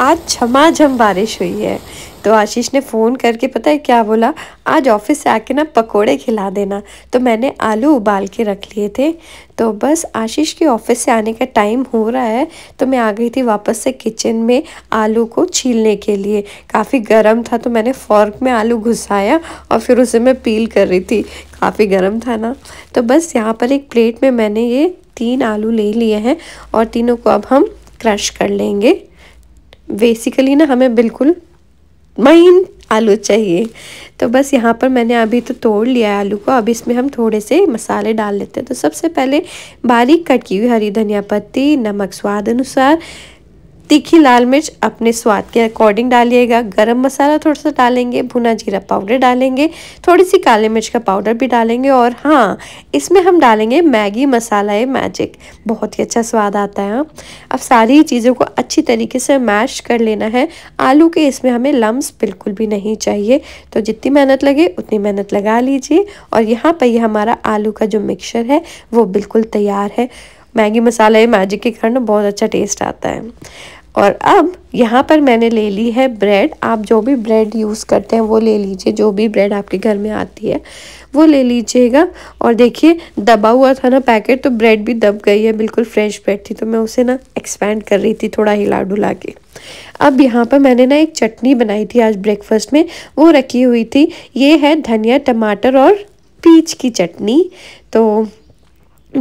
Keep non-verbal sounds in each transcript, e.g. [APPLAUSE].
आज झमाझम बारिश हुई है तो आशीष ने फ़ोन करके पता है क्या बोला आज ऑफिस से आके ना पकोड़े खिला देना तो मैंने आलू उबाल के रख लिए थे तो बस आशीष के ऑफिस से आने का टाइम हो रहा है तो मैं आ गई थी वापस से किचन में आलू को छीलने के लिए काफ़ी गर्म था तो मैंने फॉर्क में आलू घुसाया और फिर उसे मैं पील कर रही थी काफ़ी गर्म था ना तो बस यहाँ पर एक प्लेट में मैंने ये तीन आलू ले लिए हैं और तीनों को अब हम क्रश कर लेंगे बेसिकली ना हमें बिल्कुल महीन आलू चाहिए तो बस यहाँ पर मैंने अभी तो तोड़ लिया है आलू को अब इसमें हम थोड़े से मसाले डाल लेते हैं तो सबसे पहले बारीक कट की हुई हरी धनिया पत्ती नमक स्वाद अनुसार तीखी लाल मिर्च अपने स्वाद के अकॉर्डिंग डालिएगा गरम मसाला थोड़ा सा डालेंगे भुना जीरा पाउडर डालेंगे थोड़ी सी काले मिर्च का पाउडर भी डालेंगे और हाँ इसमें हम डालेंगे मैगी मसाला है मैजिक बहुत ही अच्छा स्वाद आता है हाँ। अब सारी चीज़ों को अच्छी तरीके से मैश कर लेना है आलू के इसमें हमें लम्ब बिल्कुल भी नहीं चाहिए तो जितनी मेहनत लगे उतनी मेहनत लगा लीजिए और यहाँ पर ये हमारा आलू का जो मिक्सर है वो बिल्कुल तैयार है मैगी मसाला ये मैजिक के कारण बहुत अच्छा टेस्ट आता है और अब यहाँ पर मैंने ले ली है ब्रेड आप जो भी ब्रेड यूज़ करते हैं वो ले लीजिए जो भी ब्रेड आपके घर में आती है वो ले लीजिएगा और देखिए दबा हुआ था ना पैकेट तो ब्रेड भी दब गई है बिल्कुल फ्रेश ब्रेड थी तो मैं उसे ना एक्सपेंड कर रही थी थोड़ा हिला डुला के अब यहाँ पर मैंने ना एक चटनी बनाई थी आज ब्रेकफास्ट में वो रखी हुई थी ये है धनिया टमाटर और पीच की चटनी तो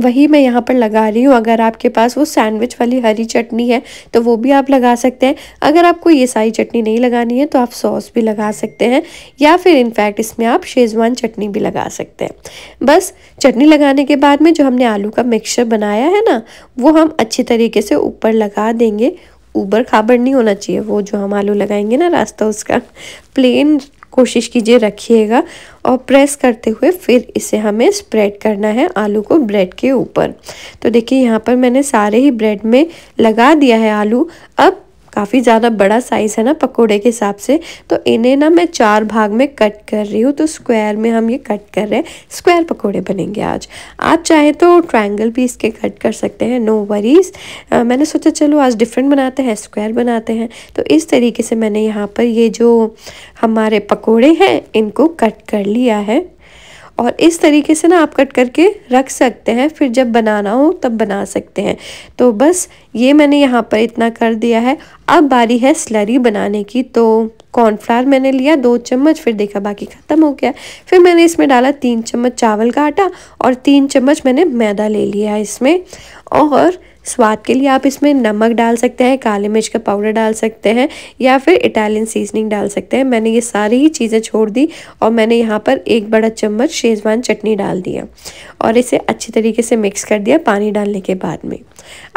वही मैं यहाँ पर लगा रही हूँ अगर आपके पास वो सैंडविच वाली हरी चटनी है तो वो भी आप लगा सकते हैं अगर आपको ये सारी चटनी नहीं लगानी है तो आप सॉस भी लगा सकते हैं या फिर इनफैक्ट इसमें आप शेज़वान चटनी भी लगा सकते हैं बस चटनी लगाने के बाद में जो हमने आलू का मिक्सचर बनाया है ना वो हम अच्छी तरीके से ऊपर लगा देंगे ऊबर खाबर नहीं होना चाहिए वो जो हम आलू लगाएंगे ना रास्ता उसका प्लेन कोशिश कीजिए रखिएगा और प्रेस करते हुए फिर इसे हमें स्प्रेड करना है आलू को ब्रेड के ऊपर तो देखिए यहाँ पर मैंने सारे ही ब्रेड में लगा दिया है आलू अब काफ़ी ज़्यादा बड़ा साइज़ है ना पकोड़े के हिसाब से तो इन्हें ना मैं चार भाग में कट कर रही हूँ तो स्क्वायर में हम ये कट कर रहे हैं स्क्वायर पकोड़े बनेंगे आज आप चाहे तो ट्रायंगल भी इसके कट कर सकते हैं नो वरीज आ, मैंने सोचा चलो आज डिफरेंट बनाते हैं स्क्वायर बनाते हैं तो इस तरीके से मैंने यहाँ पर ये जो हमारे पकौड़े हैं इनको कट कर लिया है और इस तरीके से ना आप कट करके रख सकते हैं फिर जब बनाना हो तब बना सकते हैं तो बस ये मैंने यहाँ पर इतना कर दिया है अब बारी है स्लरी बनाने की तो कॉर्नफ्लावर मैंने लिया दो चम्मच फिर देखा बाकी ख़त्म हो गया फिर मैंने इसमें डाला तीन चम्मच चावल का आटा और तीन चम्मच मैंने मैदा ले लिया इसमें और स्वाद के लिए आप इसमें नमक डाल सकते हैं काले मिर्च का पाउडर डाल सकते हैं या फिर इटालियन सीजनिंग डाल सकते हैं मैंने ये सारी ही चीज़ें छोड़ दी और मैंने यहाँ पर एक बड़ा चम्मच शेजवान चटनी डाल दिया और इसे अच्छी तरीके से मिक्स कर दिया पानी डालने के बाद में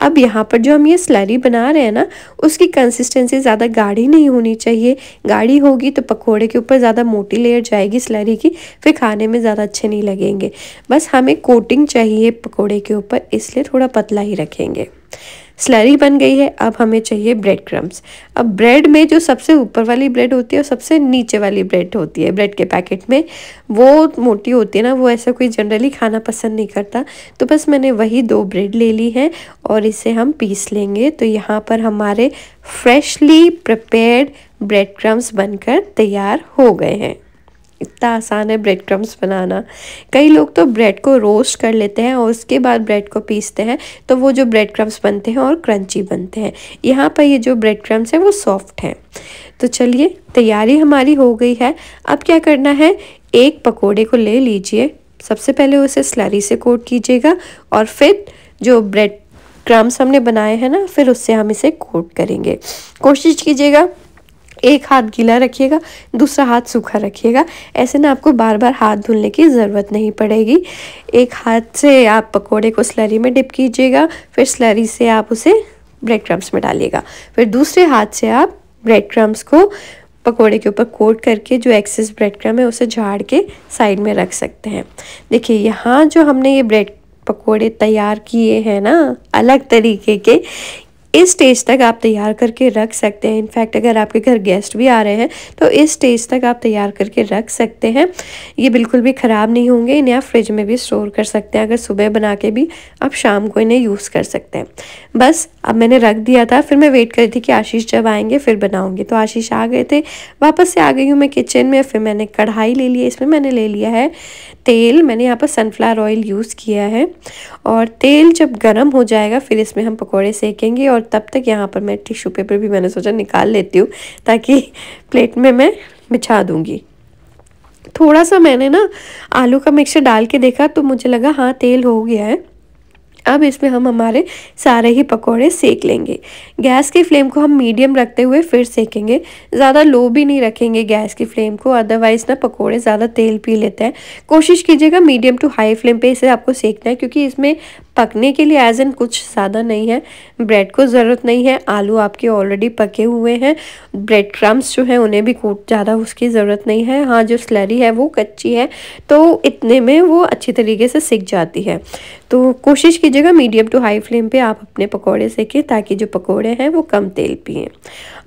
अब यहाँ पर जो हम ये स्लरी बना रहे हैं ना उसकी कंसिस्टेंसी ज़्यादा गाढ़ी नहीं होनी चाहिए गाढ़ी होगी तो पकौड़े के ऊपर ज़्यादा मोटी लेयर जाएगी स्लरी की फिर खाने में ज़्यादा अच्छे नहीं लगेंगे बस हमें कोटिंग चाहिए पकौड़े के ऊपर इसलिए थोड़ा पतला ही रखेंगे स्लरी बन गई है अब हमें चाहिए ब्रेड क्रम्स अब ब्रेड में जो सबसे ऊपर वाली ब्रेड होती है और सबसे नीचे वाली ब्रेड होती है ब्रेड के पैकेट में वो मोटी होती है ना वो ऐसा कोई जनरली खाना पसंद नहीं करता तो बस मैंने वही दो ब्रेड ले ली है और इसे हम पीस लेंगे तो यहाँ पर हमारे फ्रेशली प्रिपेयर्ड ब्रेड क्रम्स बनकर तैयार हो गए हैं इतना आसान है ब्रेड क्रम्स बनाना कई लोग तो ब्रेड को रोस्ट कर लेते हैं और उसके बाद ब्रेड को पीसते हैं तो वो जो ब्रेड क्रम्स बनते हैं और क्रंची बनते हैं यहाँ पर ये जो ब्रेड क्रम्स हैं वो सॉफ्ट हैं तो चलिए तैयारी हमारी हो गई है अब क्या करना है एक पकोड़े को ले लीजिए सबसे पहले उसे स्लरी से कोट कीजिएगा और फिर जो ब्रेड क्रम्स हमने बनाए हैं ना फिर उससे हम इसे कोट करेंगे कोशिश कीजिएगा एक हाथ गीला रखिएगा दूसरा हाथ सूखा रखिएगा ऐसे ना आपको बार बार हाथ धुलने की ज़रूरत नहीं पड़ेगी एक हाथ से आप पकोड़े को स्लरी में डिप कीजिएगा फिर स्लरी से आप उसे ब्रेड क्रम्स में डालिएगा फिर दूसरे हाथ से आप ब्रेड क्रम्स को पकोड़े के ऊपर कोट करके जो एक्सेस ब्रेड क्रम है उसे झाड़ के साइड में रख सकते हैं देखिए यहाँ जो हमने ये ब्रेड पकोड़े तैयार किए हैं ना अलग तरीके के इस स्टेज तक आप तैयार करके रख सकते हैं इनफैक्ट अगर आपके घर गेस्ट भी आ रहे हैं तो इस स्टेज तक आप तैयार करके रख सकते हैं ये बिल्कुल भी ख़राब नहीं होंगे इन्हें आप फ्रिज में भी स्टोर कर सकते हैं अगर सुबह बना के भी आप शाम को इन्हें यूज़ कर सकते हैं बस अब मैंने रख दिया था फिर मैं वेट कर रही थी कि आशीष जब आएंगे फिर बनाऊँगी तो आशीष आ गए थे वापस से आ गई हूँ मैं किचन में फिर मैंने कढ़ाई ले ली इसमें मैंने ले लिया है तेल मैंने यहाँ पर सनफ्लावर ऑयल यूज़ किया है और तेल जब गर्म हो जाएगा फिर इसमें हम पकौड़े सेकेंगे और तब तक यहाँ पर मैं टिश्यू पेपर भी मैंने सोचा निकाल लेती हूँ ताकि प्लेट [LAUGHS] में मैं बिछा दूँगी थोड़ा सा मैंने ना आलू का मिक्सचर डाल के देखा तो मुझे लगा हाँ तेल हो गया है अब इसमें हम हमारे सारे ही पकौड़े सेक लेंगे गैस की फ्लेम को हम मीडियम रखते हुए फिर सेकेंगे ज़्यादा लो भी नहीं रखेंगे गैस की फ्लेम को अदरवाइज़ ना पकौड़े ज़्यादा तेल पी लेते हैं कोशिश कीजिएगा मीडियम टू हाई फ्लेम पे इसे आपको सेकना है क्योंकि इसमें पकने के लिए एज एन कुछ ज़्यादा नहीं है ब्रेड को ज़रूरत नहीं है आलू आपके ऑलरेडी पके हुए हैं ब्रेड क्रम्स जो हैं उन्हें भी कूट ज़्यादा उसकी ज़रूरत नहीं है हाँ जो स्लरी है वो कच्ची है तो इतने में वो अच्छी तरीके से सिक जाती है तो कोशिश कीजिएगा मीडियम टू हाई फ्लेम पर आप अपने पकौड़े सेकें ताकि जो पकौड़े हैं वो कम तेल पिए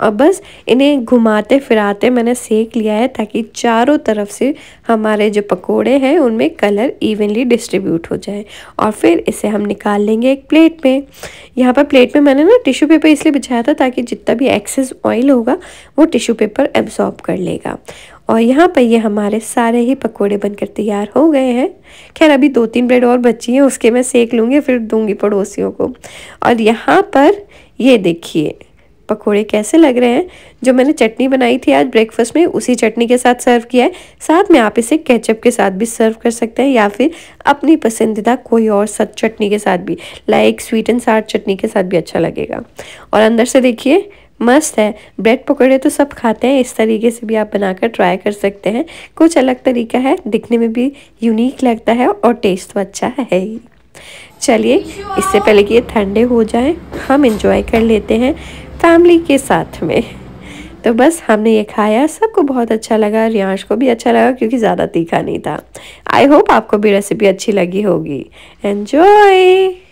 और बस इन्हें घुमाते फिराते मैंने सेक लिया है ताकि चारों तरफ से हमारे जो पकौड़े हैं उनमें कलर इवनली डिस्ट्रीब्यूट हो जाए और फिर इसे हम हम निकाल लेंगे एक प्लेट में यहाँ पर प्लेट में मैंने ना टिश्यू पेपर इसलिए बिछाया था ताकि जितना भी एक्सेस ऑयल होगा वो टिश्यू पेपर एब्जॉर्ब कर लेगा और यहाँ पर ये हमारे सारे ही पकोड़े बनकर तैयार हो गए हैं खैर अभी दो तीन ब्रेड और बची हैं उसके मैं सेक लूँगी फिर दूँगी पड़ोसियों को और यहाँ पर ये देखिए पकोड़े कैसे लग रहे हैं जो मैंने चटनी बनाई थी आज ब्रेकफास्ट में उसी चटनी के साथ सर्व किया है साथ में आप इसे केचप के साथ भी सर्व कर सकते हैं या फिर अपनी पसंदीदा कोई और सत चटनी के साथ भी लाइक स्वीट एंड सार चटनी के साथ भी अच्छा लगेगा और अंदर से देखिए मस्त है ब्रेड पकौड़े तो सब खाते हैं इस तरीके से भी आप बनाकर ट्राई कर सकते हैं कुछ अलग तरीका है दिखने में भी यूनिक लगता है और टेस्ट तो अच्छा है ही चलिए इससे पहले कि ये ठंडे हो जाए हम इंजॉय कर लेते हैं फैमिली के साथ में तो बस हमने ये खाया सबको बहुत अच्छा लगा रियांश को भी अच्छा लगा क्योंकि ज़्यादा तीखा नहीं था आई होप आपको भी रेसिपी अच्छी लगी होगी एन्जॉय